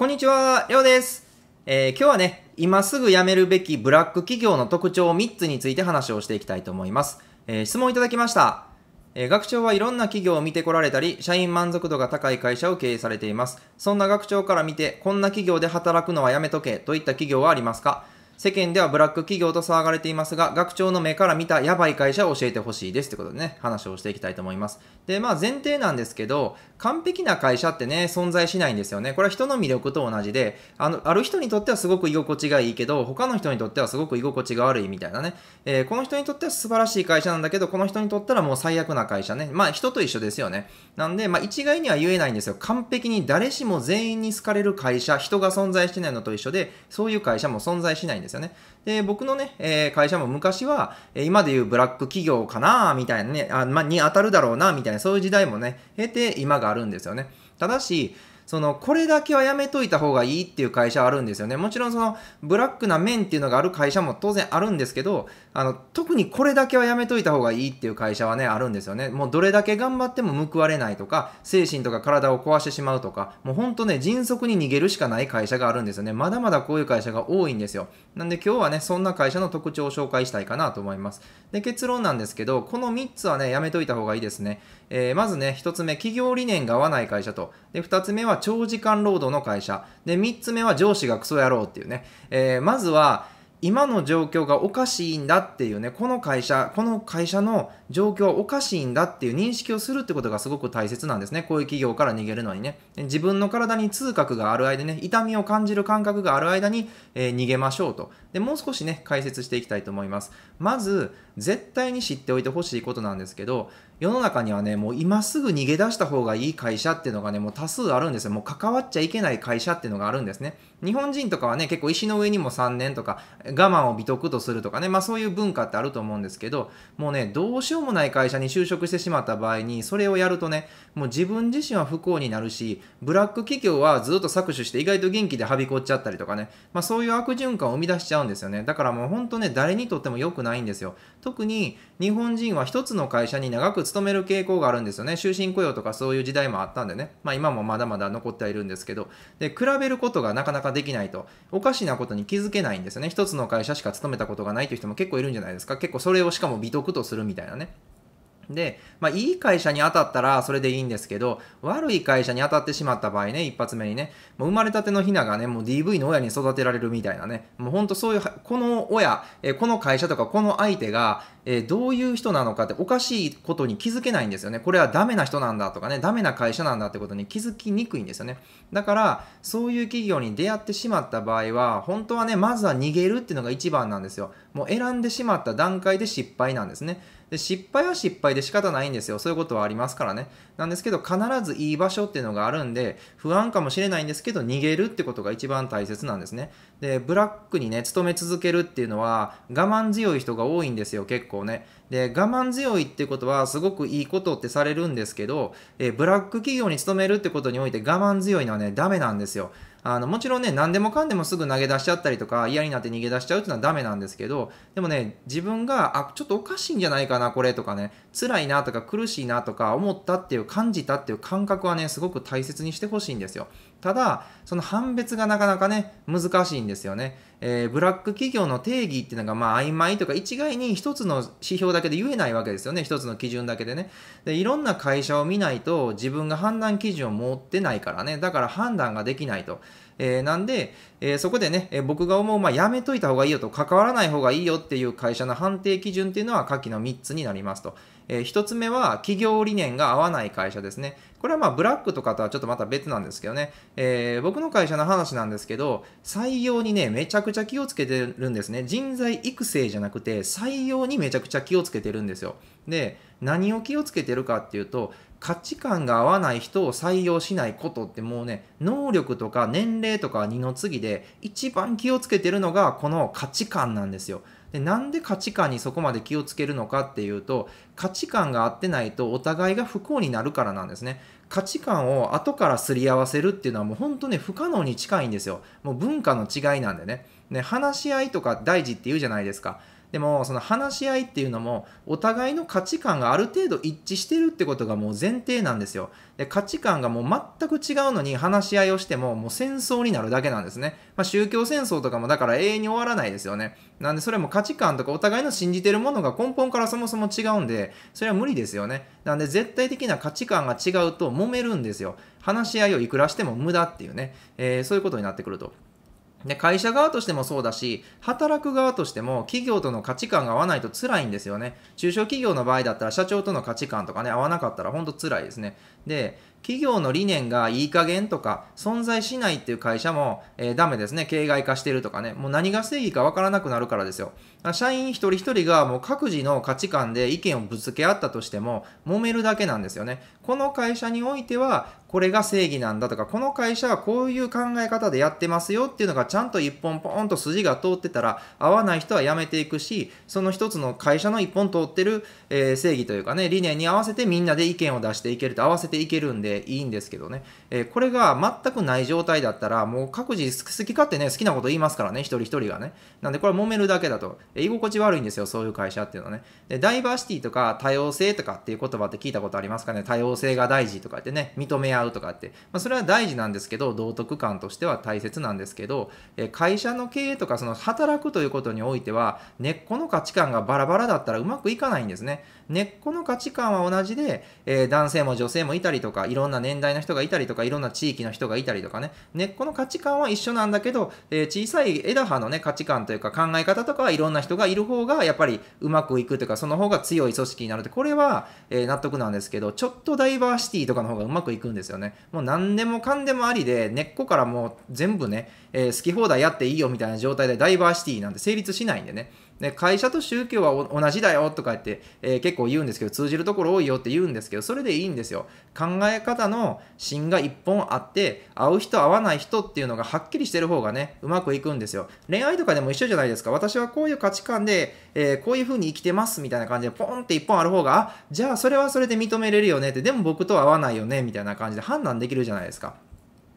こんにちは、りょうです。えー、今日はね、今すぐ辞めるべきブラック企業の特徴3つについて話をしていきたいと思います。えー、質問いただきました。えー、学長はいろんな企業を見てこられたり、社員満足度が高い会社を経営されています。そんな学長から見て、こんな企業で働くのはやめとけといった企業はありますか世間ではブラック企業と騒がれていますが、学長の目から見たやばい会社を教えてほしいですということでね、話をしていきたいと思います。で、まあ前提なんですけど、完璧な会社ってね、存在しないんですよね。これは人の魅力と同じで、あの、ある人にとってはすごく居心地がいいけど、他の人にとってはすごく居心地が悪いみたいなね。えー、この人にとっては素晴らしい会社なんだけど、この人にとったらもう最悪な会社ね。まあ人と一緒ですよね。なんで、まあ一概には言えないんですよ。完璧に誰しも全員に好かれる会社、人が存在してないのと一緒で、そういう会社も存在しないんですですよね。で、僕のね、えー、会社も昔は、今でいうブラック企業かなみたいなね、あまに当たるだろうなみたいな、そういう時代もね、経て今があるんですよね。ただし、その、これだけはやめといた方がいいっていう会社あるんですよね。もちろんその、ブラックな面っていうのがある会社も当然あるんですけど、あの特にこれだけはやめといた方がいいっていう会社はねあるんですよねもうどれだけ頑張っても報われないとか精神とか体を壊してしまうとかもうほんとね迅速に逃げるしかない会社があるんですよねまだまだこういう会社が多いんですよなんで今日はねそんな会社の特徴を紹介したいかなと思いますで結論なんですけどこの3つはねやめといた方がいいですね、えー、まずね1つ目企業理念が合わない会社とで2つ目は長時間労働の会社で3つ目は上司がクソ野郎っていうね、えー、まずは今の状況がおかしいんだっていうねこの会社この会社の状況はおかしいんだっていう認識をするってことがすごく大切なんですねこういう企業から逃げるのにね自分の体に痛覚がある間ね痛みを感じる感覚がある間に、えー、逃げましょうとでもう少しね解説していきたいと思いますまず絶対に知っておいてほしいことなんですけど世の中にはねもう今すぐ逃げ出した方がいい会社っていうのがねもう多数あるんですよもう関わっちゃいけない会社っていうのがあるんですね日本人とかはね、結構石の上にも3年とか、我慢を美徳とするとかね、まあそういう文化ってあると思うんですけど、もうね、どうしようもない会社に就職してしまった場合に、それをやるとね、もう自分自身は不幸になるし、ブラック企業はずっと搾取して意外と元気ではびこっちゃったりとかね、まあそういう悪循環を生み出しちゃうんですよね。だからもう本当ね、誰にとっても良くないんですよ。特に日本人は一つの会社に長く勤める傾向があるんですよね。終身雇用とかそういう時代もあったんでね、まあ今もまだまだ残ってはいるんですけど、で、比べることがなかなかできないと、おかしなことに気づけないんですよね。一つの会社しか勤めたことがないという人も結構いるんじゃないですか。結構それをしかも美徳とするみたいなね。で、まあ、いい会社に当たったらそれでいいんですけど、悪い会社に当たってしまった場合ね、一発目にね、もう生まれたてのひながね、もう DV の親に育てられるみたいなね、もうほんとそういう、この親、えこの会社とかこの相手が、えどういう人なのかっておかしいことに気づけないんですよね。これはダメな人なんだとかね、ダメな会社なんだってことに気づきにくいんですよね。だから、そういう企業に出会ってしまった場合は、本当はね、まずは逃げるっていうのが一番なんですよ。もう選んでしまった段階で失敗なんですね。で失敗は失敗でで仕方ないんですよ。そういうことはありますからね。なんですけど、必ずいい場所っていうのがあるんで、不安かもしれないんですけど、逃げるってことが一番大切なんですね。で、ブラックにね、勤め続けるっていうのは、我慢強い人が多いんですよ、結構ね。で、我慢強いってことは、すごくいいことってされるんですけど、えブラック企業に勤めるってことにおいて我慢強いのはね、ダメなんですよ。あの、もちろんね、何でもかんでもすぐ投げ出しちゃったりとか、嫌になって逃げ出しちゃうっていうのはダメなんですけど、でもね、自分が、あ、ちょっとおかしいんじゃないかな、これとかね、辛いなとか苦しいなとか思ったっていう、感じたっていう感覚はね、すごく大切にしてほしいんですよ。ただ、その判別がなかなかね、難しいんですよね。えー、ブラック企業の定義っていうのが、まあ、曖昧とか、一概に一つの指標だけで言えないわけですよね。一つの基準だけでね。で、いろんな会社を見ないと、自分が判断基準を持ってないからね。だから判断ができないと。えー、なんで、えー、そこでね、え僕が思う、まあ、やめといた方がいいよと、関わらない方がいいよっていう会社の判定基準っていうのは、下記の3つになりますと。えー、1つ目は企業理念が合わない会社ですね。これはまあブラックとかとはちょっとまた別なんですけどね、えー、僕の会社の話なんですけど、採用にね、めちゃくちゃ気をつけてるんですね。人材育成じゃなくて、採用にめちゃくちゃ気をつけてるんですよ。で、何を気をつけてるかっていうと、価値観が合わない人を採用しないことってもうね、能力とか年齢とか二の次で一番気をつけてるのがこの価値観なんですよ。でなんで価値観にそこまで気をつけるのかっていうと価値観が合ってないとお互いが不幸になるからなんですね価値観を後からすり合わせるっていうのはもう本当ね不可能に近いんですよもう文化の違いなんでねね話し合いとか大事って言うじゃないですかでもその話し合いっていうのもお互いの価値観がある程度一致してるってことがもう前提なんですよで価値観がもう全く違うのに話し合いをしてももう戦争になるだけなんですね、まあ、宗教戦争とかもだから永遠に終わらないですよねなんでそれも価値観とかお互いの信じてるものが根本からそもそも違うんでそれは無理ですよねなんで絶対的な価値観が違うと揉めるんですよ話し合いをいくらしても無駄っていうね、えー、そういうことになってくると。で会社側としてもそうだし、働く側としても企業との価値観が合わないと辛いんですよね。中小企業の場合だったら社長との価値観とかね、合わなかったら本当辛いですね。で、企業の理念がいい加減とか、存在しないっていう会社も、えー、ダメですね。形骸化してるとかね。もう何が正義かわからなくなるからですよ。社員一人一人がもう各自の価値観で意見をぶつけ合ったとしても、揉めるだけなんですよね。この会社においては、これが正義なんだとか、この会社はこういう考え方でやってますよっていうのがちゃんと一本ポーンと筋が通ってたら、合わない人は辞めていくし、その一つの会社の一本通ってる、えー、正義というかね、理念に合わせてみんなで意見を出していけると合わせていけるんで、でいいんですけどね、えー、これが全くない状態だったら、もう各自好き勝手ね、好きなこと言いますからね、一人一人がね。なんでこれ揉めるだけだと、居心地悪いんですよ、そういう会社っていうのはね。で、ダイバーシティとか多様性とかっていう言葉って聞いたことありますかね、多様性が大事とかってね、認め合うとかって。まあ、それは大事なんですけど、道徳観としては大切なんですけど、えー、会社の経営とか、その働くということにおいては、根っこの価値観がバラバラだったらうまくいかないんですね。根っこの価値観は同じで、えー、男性も女性もいたりとか、いろろんな年代の人がいたりとか、いろんな地域の人がいたりとかね、根っこの価値観は一緒なんだけど、えー、小さい枝葉のね、価値観というか考え方とかはいろんな人がいる方が、やっぱりうまくいくというか、その方が強い組織になるって、これは、えー、納得なんですけど、ちょっとダイバーシティとかの方がうまくいくんですよね。もう何でもかんでもありで、根っこからもう全部ね、えー、好き放題やっていいよみたいな状態でダイバーシティなんて成立しないんでね。で会社と宗教は同じだよとか言って、えー、結構言うんですけど、通じるところ多いよって言うんですけど、それでいいんですよ。考え方の芯が一本あって、合う人合わない人っていうのがはっきりしてる方がね、うまくいくんですよ。恋愛とかでも一緒じゃないですか。私はこういう価値観で、えー、こういう風に生きてますみたいな感じで、ポンって一本ある方が、あ、じゃあそれはそれで認めれるよねって、でも僕と合わないよねみたいな感じで判断できるじゃないですか。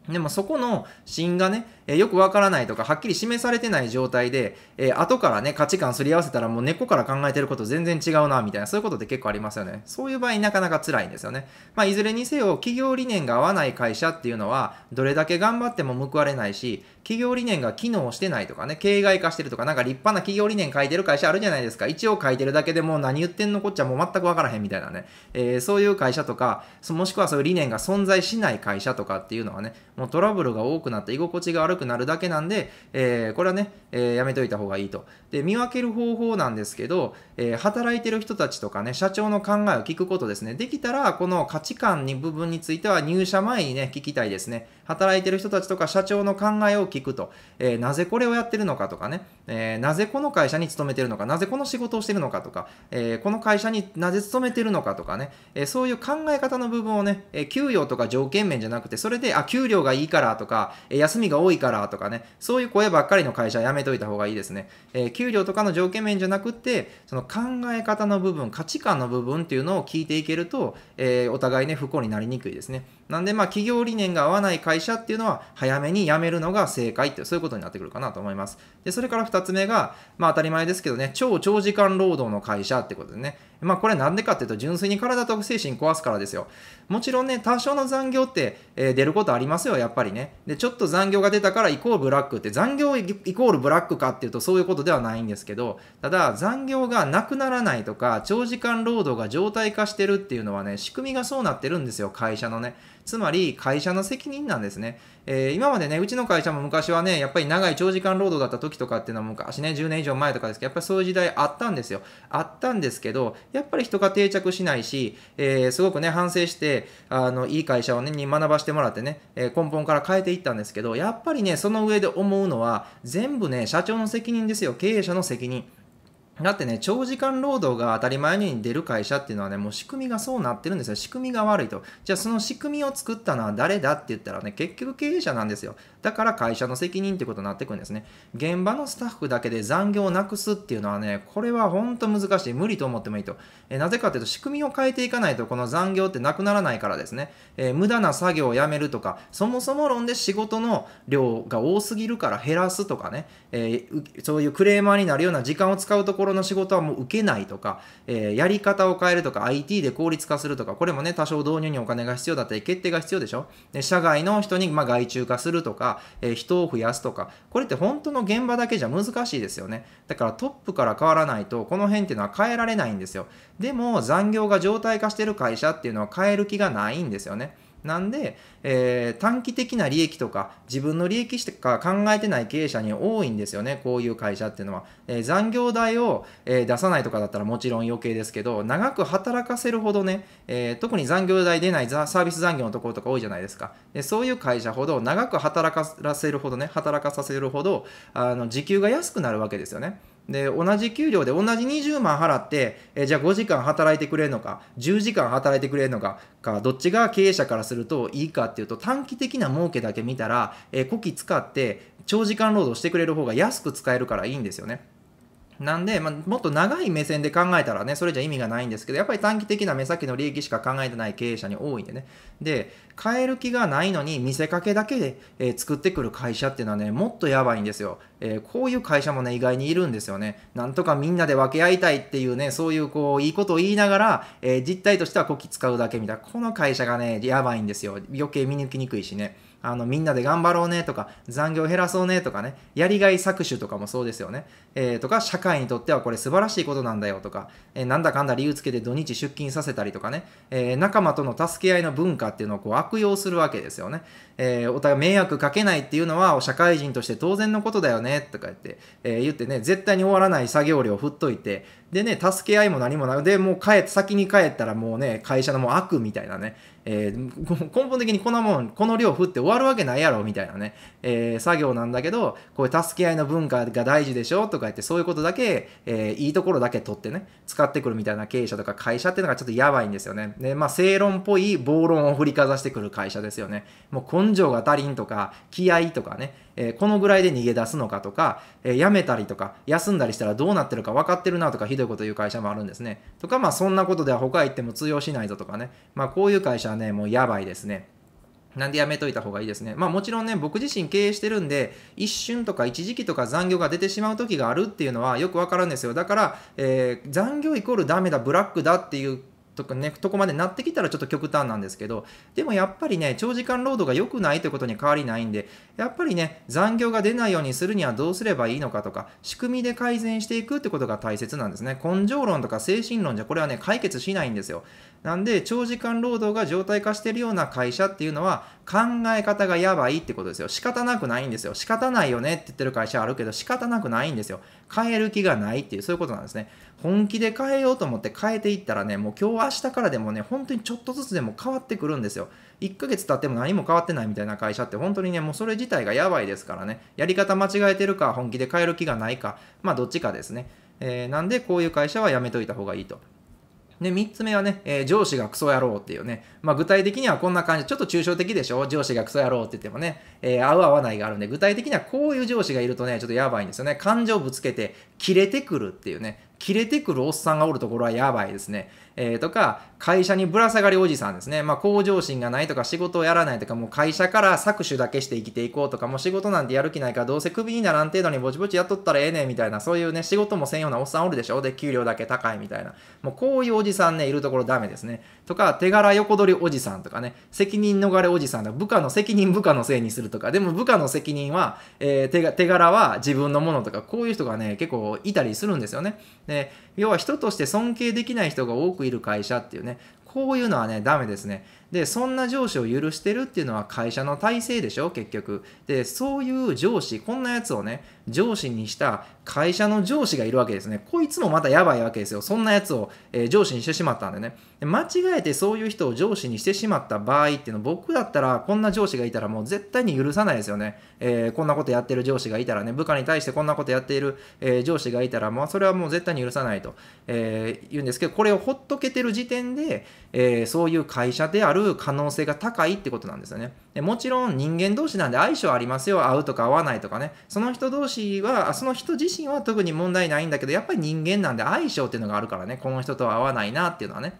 でもそこの芯がね、えよくわからないとか、はっきり示されてない状態で、えー、後からね、価値観すり合わせたらもう根っこから考えてること全然違うな、みたいな、そういうことって結構ありますよね。そういう場合なかなか辛いんですよね。まあ、いずれにせよ、企業理念が合わない会社っていうのは、どれだけ頑張っても報われないし、企業理念が機能してないとかね、形骸化してるとか、なんか立派な企業理念書いてる会社あるじゃないですか。一応書いてるだけでもう何言ってんのこっちゃもう全くわからへんみたいなね。えー、そういう会社とか、もしくはそういう理念が存在しない会社とかっていうのはね、もうトラブルが多くなって居心地が悪くなるだけなんで、えー、これはね、えー、やめといた方がいいと。で、見分ける方法なんですけど、えー、働いてる人たちとかね、社長の考えを聞くことですね。できたら、この価値観に部分については入社前にね、聞きたいですね。働いてる人たちとか社長の考えを聞くと、えー、なぜこれをやってるのかとかね、えー、なぜこの会社に勤めてるのか、なぜこの仕事をしてるのかとか、えー、この会社になぜ勤めてるのかとかね、えそういう考え方の部分をね、え給与とか条件面じゃなくて、それで、あ、給料がいいからとか、え休みが多いからとかね、そういう声ばっかりの会社はやめといた方がいいですね。え給料とかの条件面じゃなくて、その考え方の部分、価値観の部分っていうのを聞いていけると、えお互いね、不幸になりにくいですね。なんでまあ企業理念が合わない会社っていうのは早めに辞めるのが正解ってそういうことになってくるかなと思います。で、それから2つ目が、まあ当たり前ですけどね、超長時間労働の会社ってことでね。まあこれなんでかっていうと純粋に体と精神壊すからですよ。もちろんね、多少の残業って、えー、出ることありますよ、やっぱりね。で、ちょっと残業が出たからイコールブラックって残業イコールブラックかっていうとそういうことではないんですけど、ただ残業がなくならないとか長時間労働が常態化してるっていうのはね、仕組みがそうなってるんですよ、会社のね。つまり会社の責任なんですね。えー、今までね、うちの会社も昔はね、やっぱり長い長時間労働だった時とかっていうのは昔ね、10年以上前とかですけど、やっぱりそういう時代あったんですよ。あったんですけど、やっぱり人が定着しないし、えー、すごくね、反省して、あの、いい会社をね、に学ばしてもらってね、えー、根本から変えていったんですけど、やっぱりね、その上で思うのは、全部ね、社長の責任ですよ。経営者の責任。だってね、長時間労働が当たり前に出る会社っていうのはね、もう仕組みがそうなってるんですよ。仕組みが悪いと。じゃあその仕組みを作ったのは誰だって言ったらね、結局経営者なんですよ。だから会社の責任ってことになってくるんですね。現場のスタッフだけで残業をなくすっていうのはね、これは本当難しい。無理と思ってもいいと。えなぜかっていうと、仕組みを変えていかないとこの残業ってなくならないからですね。えー、無駄な作業をやめるとか、そもそも論で仕事の量が多すぎるから減らすとかね、えー、そういうクレーマーになるような時間を使うところろの仕事はもう受けないとか、えー、やり方を変えるとか、IT で効率化するとか、これもね、多少導入にお金が必要だったり、決定が必要でしょで社外の人に、まあ、外注化するとか、えー、人を増やすとか、これって本当の現場だけじゃ難しいですよね。だからトップから変わらないと、この辺っていうのは変えられないんですよ。でも、残業が常態化してる会社っていうのは変える気がないんですよね。なんで、えー、短期的な利益とか自分の利益しか考えてない経営者に多いんですよね、こういう会社っていうのは。えー、残業代を、えー、出さないとかだったらもちろん余計ですけど、長く働かせるほどね、え特に残業代出ないサービス残業のところとか多いじゃないですか。でそういう会社ほど長く働かせるほどね、働かさせるほど、あの時給が安くなるわけですよね。で同じ給料で同じ20万払って、えじゃあ5時間働いてくれるのか10時間働いてくれるのかかどっちが経営者からするといいかっていうと短期的な儲けだけ見たらえき、え使って長時間労働してくれる方が安く使えるからいいんですよね。なんで、まあ、もっと長い目線で考えたらね、それじゃ意味がないんですけど、やっぱり短期的な目先の利益しか考えてない経営者に多いんでね。で、変える気がないのに見せかけだけで、えー、作ってくる会社っていうのはね、もっとやばいんですよ、えー、こういう会社もね、意外にいるんですよね。なんとかみんなで分け合いたいっていうね、そういうこう、いいことを言いながら、えー、実態としてはこき使うだけみたいな、この会社がね、やばいんですよ。余計見抜きにくいしね。あの、みんなで頑張ろうねとか、残業減らそうねとかね、やりがい搾取とかもそうですよね。えー、とか、社会にとってはこれ素晴らしいことなんだよとか、えー、なんだかんだ理由つけて土日出勤させたりとかね、えー、仲間との助け合いの文化っていうのをこう悪用するわけですよね。えー、お互い迷惑かけないっていうのは、社会人として当然のことだよねとか言って、えー、言ってね、絶対に終わらない作業量を振っといて、でね、助け合いも何もなく、で、もう帰って、先に帰ったらもうね、会社のもう悪みたいなね、えー、根本的にこのもん、この量振って終わるわけないやろ、みたいなね、えー、作業なんだけど、こういう助け合いの文化が大事でしょ、とか言って、そういうことだけ、えー、いいところだけ取ってね、使ってくるみたいな経営者とか会社っていうのがちょっとやばいんですよね。で、まあ、正論っぽい暴論を振りかざしてくる会社ですよね。もう根性が足りんとか、気合とかね、えー、このぐらいで逃げ出すのかとか、えー、辞めたりとか、休んだりしたらどうなってるか分かってるなとか、ひどいこと言う会社もあるんですね。とか、まあ、そんなことでは他行っても通用しないぞとかね。まあ、こういう会社はね、もうやばいですね。なんでやめといた方がいいですね。まあもちろんね、僕自身経営してるんで、一瞬とか一時期とか残業が出てしまう時があるっていうのはよくわかるんですよ。だから、えー、残業イコールダメだ、ブラックだっていうとかね、とこまでなってきたらちょっと極端なんですけど、でもやっぱりね、長時間労働が良くないということに変わりないんで、やっぱりね、残業が出ないようにするにはどうすればいいのかとか、仕組みで改善していくってことが大切なんですね。根性論とか精神論じゃこれはね、解決しないんですよ。なんで、長時間労働が常態化してるような会社っていうのは、考え方がやばいってことですよ。仕方なくないんですよ。仕方ないよねって言ってる会社あるけど、仕方なくないんですよ。変える気がないっていう、そういうことなんですね。本気で変えようと思って変えていったらね、もう今日明日からでもね、本当にちょっとずつでも変わってくるんですよ。1ヶ月経っても何も変わってないみたいな会社って本当にね、もうそれ自体がやばいですからね。やり方間違えてるか、本気で変える気がないか、まあどっちかですね。えー、なんでこういう会社はやめといた方がいいと。で、3つ目はね、えー、上司がクソ野郎っていうね、まあ、具体的にはこんな感じ、ちょっと抽象的でしょ上司がクソ野郎って言ってもね、えー、合う合わないがあるんで、具体的にはこういう上司がいるとね、ちょっとやばいんですよね。感情ぶつけて、キレてくるっていうね、切れてくるおっさんがおるところはやばいですね。えー、とか、会社にぶら下がりおじさんですね。まあ、向上心がないとか、仕事をやらないとか、もう会社から搾取だけして生きていこうとか、もう仕事なんてやる気ないから、どうせクビにならん程度にぼちぼちやっとったらええねんみたいな、そういうね、仕事もせんようなおっさんおるでしょ。で、給料だけ高いみたいな。もうこういうおじさんね、いるところダメですね。とか、手柄横取りおじさんとかね、責任逃れおじさんとか、部下の責任部下のせいにするとか、でも部下の責任は、えー、手柄は自分のものとか、こういう人がね、結構いたりするんですよね。で、要は人として尊敬できない人が多くいる会社っていうね、こういうのはね、ダメですね。でそんな上司を許してるっていうのは会社の体制でしょ結局でそういう上司こんなやつをね上司にした会社の上司がいるわけですねこいつもまたやばいわけですよそんなやつを、えー、上司にしてしまったんでねで間違えてそういう人を上司にしてしまった場合っていうの僕だったらこんな上司がいたらもう絶対に許さないですよね、えー、こんなことやってる上司がいたらね部下に対してこんなことやっている、えー、上司がいたら、まあ、それはもう絶対に許さないと、え言うんですけどこれをほっとけてる時点で、えそういう会社であるう可能性が高いってことなんですよね。でもちろん人間同士なんで相性ありますよ。合うとか合わないとかね。その人同士は、その人自身は特に問題ないんだけど、やっぱり人間なんで相性っていうのがあるからね。この人とは合わないなっていうのはね。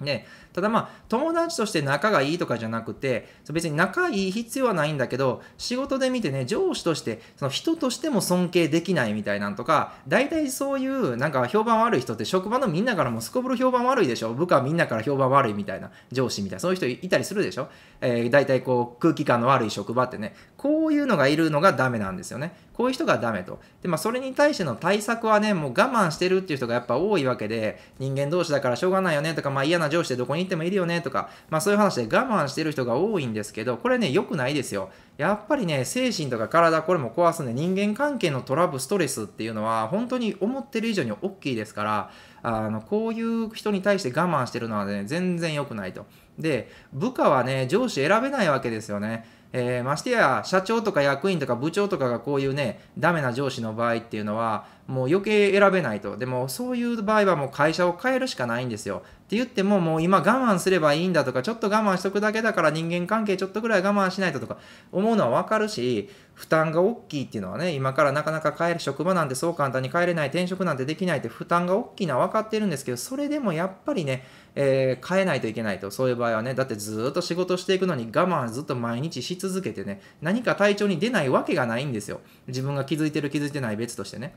で、ただまあ、友達として仲がいいとかじゃなくて、別に仲いい必要はないんだけど、仕事で見てね、上司として、その人としても尊敬できないみたいなんとか、大体そういうなんか評判悪い人って職場のみんなからもすこぶる評判悪いでしょ部下みんなから評判悪いみたいな、上司みたいな、そういう人いたりするでしょえー、大体こう空気感の悪い職場ってね、こういうのがいるのがダメなんですよね。こういう人がダメと。で、まあ、それに対しての対策はね、もう我慢してるっていう人がやっぱ多いわけで、人間同士だからしょうがないよねとか、まあ嫌な上司でどこにってもいるよねとか、まあそういう話で我慢してる人が多いんですけど、これね、良くないですよ。やっぱりね、精神とか体、これも壊すんで、人間関係のトラブル、ストレスっていうのは、本当に思ってる以上に大きいですから、あの、こういう人に対して我慢してるのはね、全然良くないと。で、部下はね、上司選べないわけですよね。えー、ましてや社長とか役員とか部長とかがこういうねダメな上司の場合っていうのはもう余計選べないとでもそういう場合はもう会社を変えるしかないんですよって言っても、もう今我慢すればいいんだとか、ちょっと我慢しとくだけだから人間関係ちょっとぐらい我慢しないととか思うのはわかるし、負担が大きいっていうのはね、今からなかなか帰る職場なんてそう簡単に帰れない、転職なんてできないって負担が大きいのは分かってるんですけど、それでもやっぱりね、えー、変えないといけないと、そういう場合はね、だってずっと仕事していくのに我慢ずっと毎日し続けてね、何か体調に出ないわけがないんですよ。自分が気づいてる気づいてない別としてね。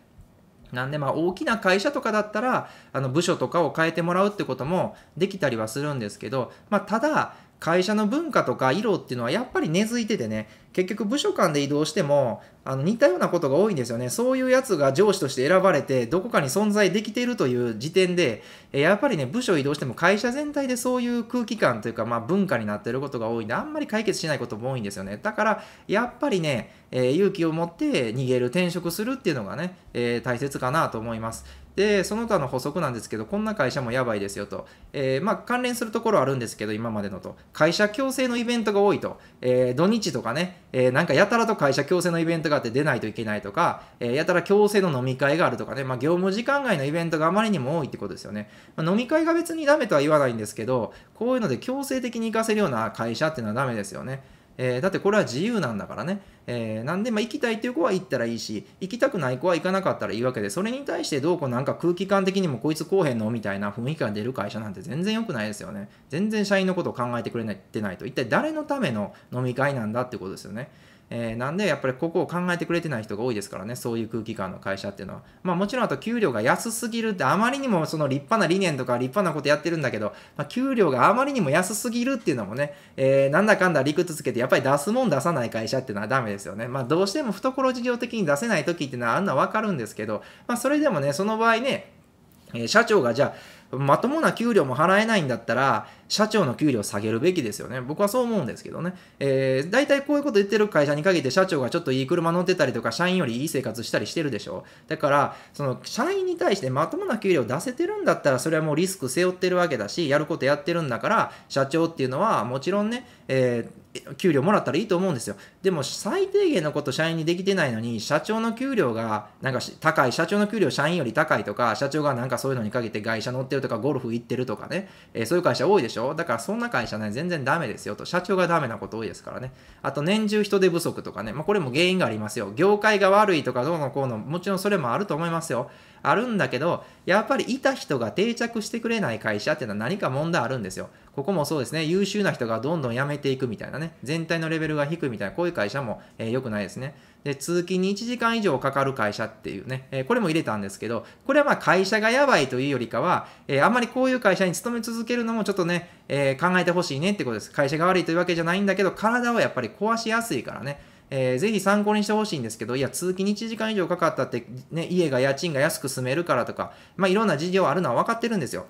なんでまあ大きな会社とかだったらあの部署とかを変えてもらうってこともできたりはするんですけど、まあ、ただ会社の文化とか色っていうのはやっぱり根付いててね、結局部署間で移動しても、あの似たようなことが多いんですよね。そういうやつが上司として選ばれて、どこかに存在できているという時点で、やっぱりね、部署移動しても会社全体でそういう空気感というか、まあ文化になってることが多いんで、あんまり解決しないことも多いんですよね。だから、やっぱりね、えー、勇気を持って逃げる、転職するっていうのがね、えー、大切かなと思います。でその他の補足なんですけどこんな会社もやばいですよと、えー、まあ、関連するところあるんですけど今までのと会社強制のイベントが多いと、えー、土日とかね、えー、なんかやたらと会社強制のイベントがあって出ないといけないとか、えやたら強制の飲み会があるとかね、まあ、業務時間外のイベントがあまりにも多いってことですよね、まあ、飲み会が別にダメとは言わないんですけどこういうので強制的に行かせるような会社っていうのはダメですよねえー、だってこれは自由なんだからね。えー、なんで、まあ、行きたいっていう子は行ったらいいし、行きたくない子は行かなかったらいいわけで、それに対してどうこうなんか空気感的にもこいつこうへんのみたいな雰囲気が出る会社なんて全然良くないですよね。全然社員のことを考えてくれてないと、一体誰のための飲み会なんだってことですよね。えー、なんでやっぱりここを考えてくれてない人が多いですからね、そういう空気感の会社っていうのは。まあもちろんあと給料が安すぎるって、あまりにもその立派な理念とか立派なことやってるんだけど、まあ、給料があまりにも安すぎるっていうのもね、えー、なんだかんだ理屈つけてやっぱり出すもん出さない会社っていうのはダメですよね。まあどうしても懐事情的に出せない時っていうのはあんなわかるんですけど、まあそれでもね、その場合ね、え社長がじゃあ、まともな給料も払えないんだったら、社長の給料下げるべきですよね。僕はそう思うんですけどね。えー、大体こういうこと言ってる会社に限って社長がちょっといい車乗ってたりとか、社員よりいい生活したりしてるでしょ。だから、その、社員に対してまともな給料出せてるんだったら、それはもうリスク背負ってるわけだし、やることやってるんだから、社長っていうのはもちろんね、えー給料もらったらいいと思うんですよ。でも最低限のこと社員にできてないのに、社長の給料がなんか高い、社長の給料社員より高いとか、社長がなんかそういうのにかけて会社乗ってるとか、ゴルフ行ってるとかね、えー、そういう会社多いでしょ。ょだからそんな会社ね、全然ダメですよと。社長がダメなこと多いですからね。あと年中人手不足とかね、まあ、これも原因がありますよ。業界が悪いとかどうのこうの、もちろんそれもあると思いますよ。あるんだけど、やっぱりいた人が定着してくれない会社っていうのは何か問題あるんですよ。ここもそうですね、優秀な人がどんどん辞めていくみたいなね、全体のレベルが低いみたいな、こういう会社も、えー、良くないですね。で、通勤に1時間以上かかる会社っていうね、えー、これも入れたんですけど、これはまあ会社がやばいというよりかは、えー、あんまりこういう会社に勤め続けるのもちょっとね、えー、考えてほしいねってことです。会社が悪いというわけじゃないんだけど、体はやっぱり壊しやすいからね。えー、ぜひ参考にしてほしいんですけど、いや、通勤1時間以上かかったって、ね、家が家賃が安く住めるからとか、まあ、いろんな事情あるのは分かってるんですよ。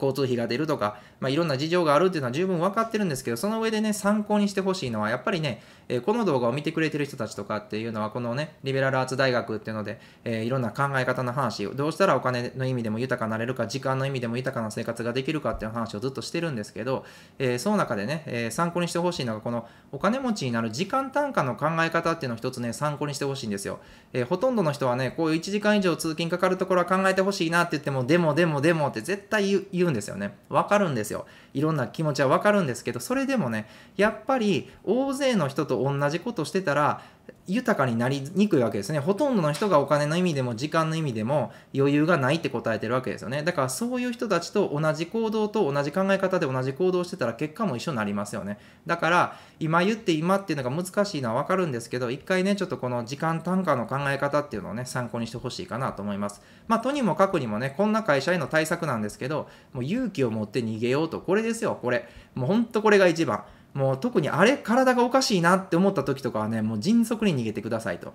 交通費が出るとか、まあ、いろんな事情があるっていうのは十分分かってるんですけど、その上でね、参考にしてほしいのは、やっぱりね、えー、この動画を見てくれてる人たちとかっていうのは、このね、リベラルアーツ大学っていうので、えー、いろんな考え方の話、どうしたらお金の意味でも豊かになれるか、時間の意味でも豊かな生活ができるかっていう話をずっとしてるんですけど、えー、その中でね、え参考にしてほしいのが、このお金持ちになる時間単価の考え方っていうのを一つね、参考にしてほしいんですよ。えほとんどの人はね、こういう1時間以上通勤かかるところは考えてほしいなって言っても、でもでもでもって絶対言う言んですよね。わかるんですよ。いろんな気持ちはわかるんですけど、それでもね、やっぱり大勢の人と同じことしてたら、豊かになりにくいわけですね。ほとんどの人がお金の意味でも時間の意味でも余裕がないって答えてるわけですよね。だからそういう人たちと同じ行動と同じ考え方で同じ行動してたら結果も一緒になりますよね。だから今言って今っていうのが難しいのはわかるんですけど、一回ね、ちょっとこの時間単価の考え方っていうのをね、参考にしてほしいかなと思います。まあとにもかくにもね、こんな会社への対策なんですけど、もう勇気を持って逃げようと、これですよ、これ。もうほんとこれが一番。もう特にあれ体がおかしいなって思った時とかはね、もう迅速に逃げてくださいと。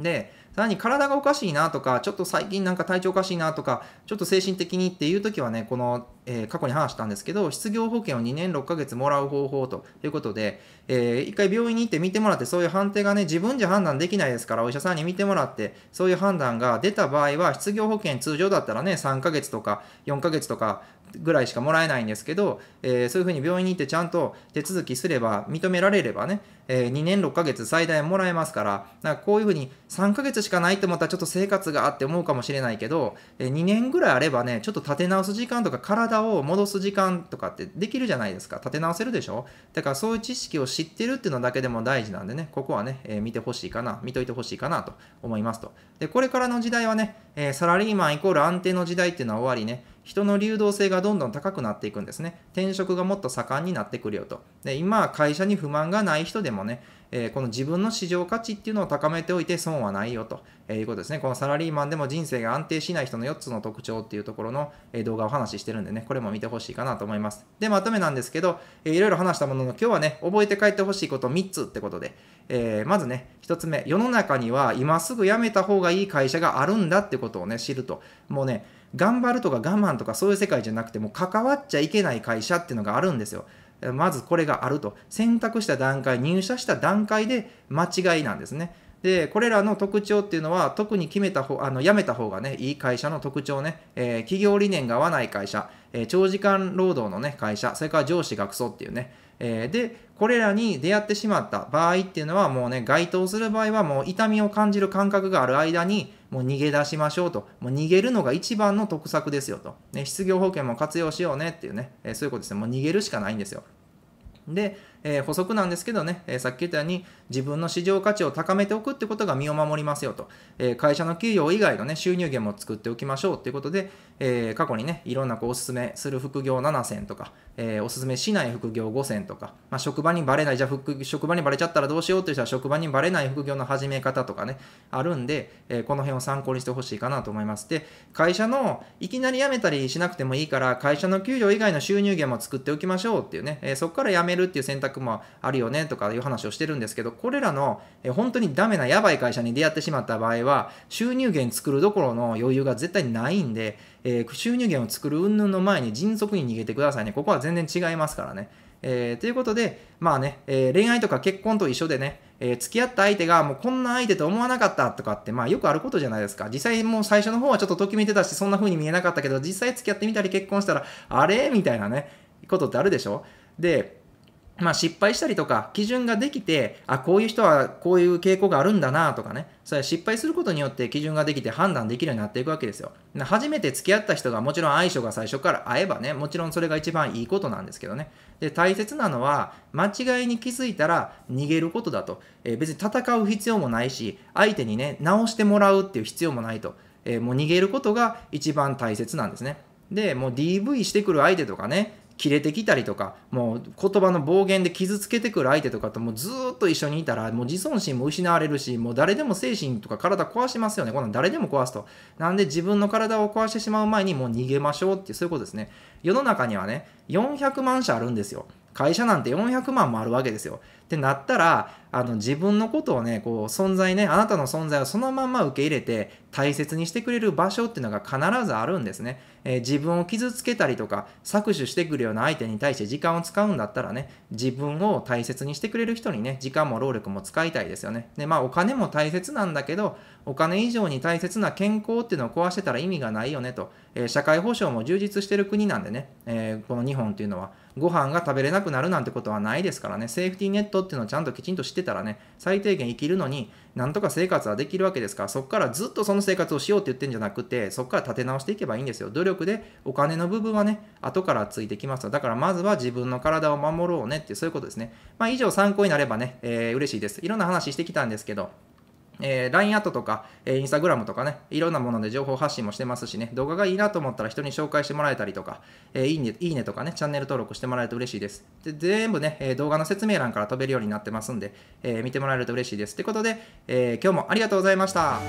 で、さらに体がおかしいなとか、ちょっと最近なんか体調おかしいなとか、ちょっと精神的にっていう時はね、この、えー、過去に話したんですけど、失業保険を2年6ヶ月もらう方法ということで、えー、一回病院に行って診てもらって、そういう判定がね、自分じゃ判断できないですから、お医者さんに診てもらって、そういう判断が出た場合は、失業保険通常だったらね、3ヶ月とか4ヶ月とか、ぐらいしかもらえないんですけど、えー、そういうふうに病院に行ってちゃんと手続きすれば、認められればね、えー、2年6ヶ月最大もらえますから、からこういうふうに3ヶ月しかないと思ったらちょっと生活があって思うかもしれないけど、え2年ぐらいあればね、ちょっと立て直す時間とか体を戻す時間とかってできるじゃないですか。立て直せるでしょだからそういう知識を知ってるっていうのだけでも大事なんでね、ここはね、えー、見てほしいかな、見といてほしいかなと思いますと。で、これからの時代はね、えー、サラリーマンイコール安定の時代っていうのは終わりね、人の流動性がどんどん高くなっていくんですね。転職がもっと盛んになってくるよと。で、今は会社に不満がない人でもね、えー、この自分の市場価値っていうのを高めておいて損はないよということですね。このサラリーマンでも人生が安定しない人の4つの特徴っていうところの動画をお話ししてるんでね、これも見てほしいかなと思います。で、まとめなんですけど、いろいろ話したものの今日はね、覚えて帰ってほしいこと3つってことで、えー、まずね、1つ目、世の中には今すぐ辞めた方がいい会社があるんだってことをね、知ると。もうね、頑張るとか我慢とかそういう世界じゃなくてもう関わっちゃいけない会社っていうのがあるんですよ。まずこれがあると。選択した段階、入社した段階で間違いなんですね。で、これらの特徴っていうのは、特に決めた方、あの、辞めた方がね、いい会社の特徴ね、えー、企業理念が合わない会社、えー、長時間労働のね、会社、それから上司学層っていうね、えー、で、これらに出会ってしまった場合っていうのはもうね、該当する場合はもう痛みを感じる感覚がある間にもう逃げ出しましょうと。もう逃げるのが一番の得策ですよと。ね、失業保険も活用しようねっていうね、えー、そういうことですね。もう逃げるしかないんですよ。で、えー、補足なんですけどね、えー、さっき言ったように自分の市場価値を高めておくってことが身を守りますよと、えー、会社の給与以外のね、収入源も作っておきましょうっていうことで、え過去にね、いろんなこうおすすめする副業7 0 0 0とか、えおすすめしない副業5 0 0 0とか、まあ、職場にバレない、じゃあ職場にバレちゃったらどうしようっていう人は職場にバレない副業の始め方とかね、あるんで、えこの辺を参考にしてほしいかなと思います。で、会社のいきなり辞めたりしなくてもいいから、会社の給与以外の収入源も作っておきましょうっていうね、えそこから辞めるっていう選択もあるよねとかいう話をしてるんですけど、これらの本当にダメなやばい会社に出会ってしまった場合は、収入源作るどころの余裕が絶対ないんで、えー、収入源を作る云々の前に迅速に逃げてくださいね。ここは全然違いますからね。えー、ということで、まあね、えー、恋愛とか結婚と一緒でね、えー、付き合った相手がもうこんな相手と思わなかったとかって、まあよくあることじゃないですか。実際もう最初の方はちょっとときめいてたし、そんな風に見えなかったけど、実際付き合ってみたり結婚したら、あれみたいなね、ことってあるでしょで、まあ、失敗したりとか、基準ができて、あ、こういう人はこういう傾向があるんだなとかね、それ失敗することによって基準ができて判断できるようになっていくわけですよ。初めて付き合った人がもちろん相性が最初から合えばね、もちろんそれが一番いいことなんですけどね。で、大切なのは、間違いに気づいたら逃げることだと。えー、別に戦う必要もないし、相手にね、直してもらうっていう必要もないと。えー、もう逃げることが一番大切なんですね。で、もう DV してくる相手とかね、切れてきたりとかもう言葉の暴言で傷つけてくる相手とかともうずっと一緒にいたらもう自尊心も失われるしもう誰でも精神とか体壊しますよねこんなん誰でも壊すとなんで自分の体を壊してしまう前にもう逃げましょうってそういうことですね世の中にはね400万社あるんですよ会社なんて400万もあるわけですよ。ってなったらあの自分のことをねこう存在ねあなたの存在をそのまま受け入れて大切にしてくれる場所っていうのが必ずあるんですね、えー、自分を傷つけたりとか搾取してくるような相手に対して時間を使うんだったらね自分を大切にしてくれる人にね時間も労力も使いたいですよねでまあお金も大切なんだけどお金以上に大切な健康っていうのを壊してたら意味がないよねと、えー、社会保障も充実してる国なんでね、えー、この日本っていうのはご飯が食べれなくなるなんてことはないですからね、セーフティーネットっていうのをちゃんときちんと知ってたらね、最低限生きるのに、なんとか生活はできるわけですから、そこからずっとその生活をしようって言ってんじゃなくて、そこから立て直していけばいいんですよ。努力でお金の部分はね、後からついてきますだからまずは自分の体を守ろうねって、そういうことですね。まあ以上参考になればね、えー、嬉しいです。いろんな話してきたんですけど、えー、LINE アットとか、えー、Instagram とかね、いろんなもので情報発信もしてますしね、動画がいいなと思ったら人に紹介してもらえたりとか、えー、いいねいいねとかね、チャンネル登録してもらえると嬉しいです。で、全部ね、え動画の説明欄から飛べるようになってますんで、え見てもらえると嬉しいです。ということで、え今日もありがとうございました。